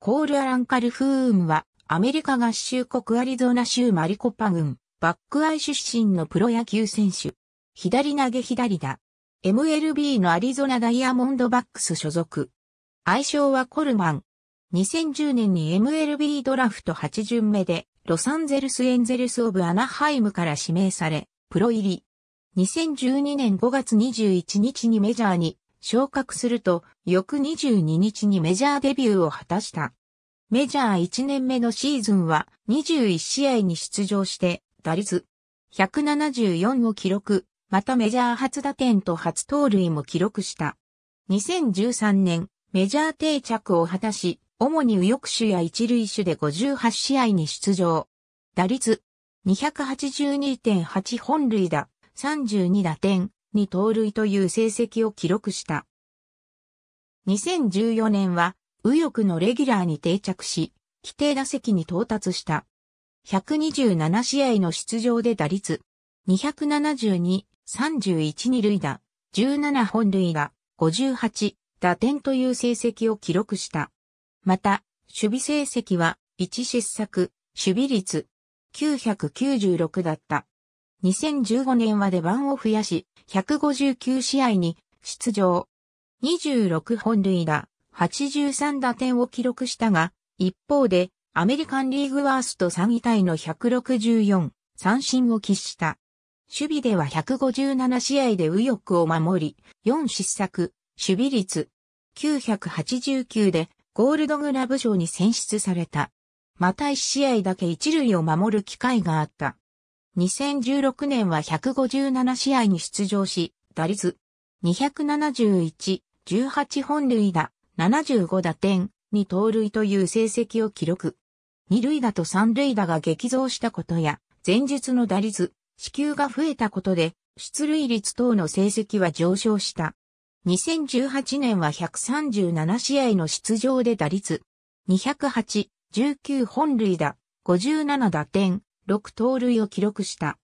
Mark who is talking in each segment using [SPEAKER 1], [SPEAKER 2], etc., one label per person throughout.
[SPEAKER 1] コール・アラン・カルフームは、アメリカ合衆国アリゾナ州マリコパ郡、バックアイ出身のプロ野球選手。左投げ左打。MLB のアリゾナダイヤモンドバックス所属。愛称はコルマン。2010年に MLB ドラフト8巡目で、ロサンゼルス・エンゼルス・オブ・アナハイムから指名され、プロ入り。2012年5月21日にメジャーに昇格すると、翌22日にメジャーデビューを果たした。メジャー1年目のシーズンは21試合に出場して、打率174を記録、またメジャー初打点と初盗塁も記録した。2013年、メジャー定着を果たし、主に右翼手や一塁手で58試合に出場。打率282.8本塁打、32打点、に盗塁という成績を記録した。2014年は、右翼のレギュラーに定着し、規定打席に到達した。127試合の出場で打率、272、31二塁打、17本塁打、58打点という成績を記録した。また、守備成績は1失策、守備率996だった。2015年は出番を増やし、159試合に出場。26本塁打、83打点を記録したが、一方で、アメリカンリーグワースト3位タイの164、三振を喫した。守備では157試合で右翼を守り、4失策、守備率、989でゴールドグラブ賞に選出された。また1試合だけ一塁を守る機会があった。2016年は157試合に出場し、打率271、18本塁打、75打点、2盗塁という成績を記録。二塁打と三塁打が激増したことや、前述の打率、支給が増えたことで、出塁率等の成績は上昇した。2018年は137試合の出場で打率、208、19本塁打、57打点、6盗塁を記録した。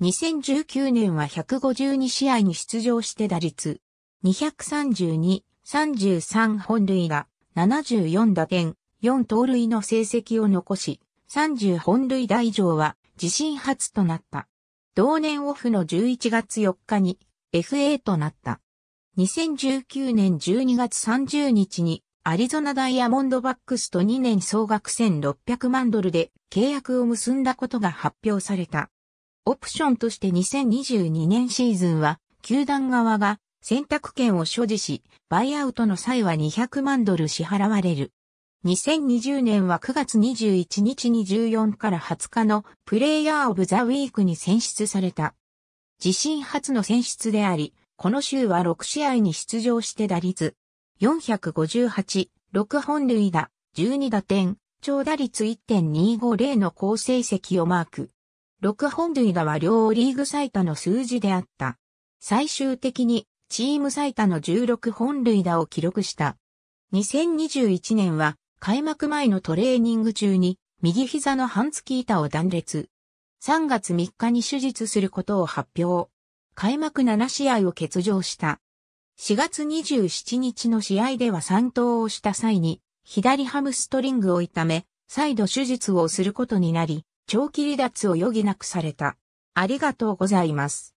[SPEAKER 1] 2019年は152試合に出場して打率232、33本塁打、74打点、4盗塁の成績を残し、30本塁打以上は自身初となった。同年オフの11月4日に FA となった。2019年12月30日にアリゾナダイヤモンドバックスと2年総額1600万ドルで契約を結んだことが発表された。オプションとして2022年シーズンは、球団側が選択権を所持し、バイアウトの際は200万ドル支払われる。2020年は9月21日に14から20日のプレイヤーオブザウィークに選出された。自身初の選出であり、この週は6試合に出場して打率458、6本塁打、12打点、長打率1.250の好成績をマーク。6本塁打は両リーグ最多の数字であった。最終的にチーム最多の16本塁打を記録した。2021年は開幕前のトレーニング中に右膝の半月板を断裂。3月3日に手術することを発表。開幕7試合を欠場した。4月27日の試合では三投をした際に、左ハムストリングを痛め、再度手術をすることになり、長期離脱を余儀なくされた。ありがとうございます。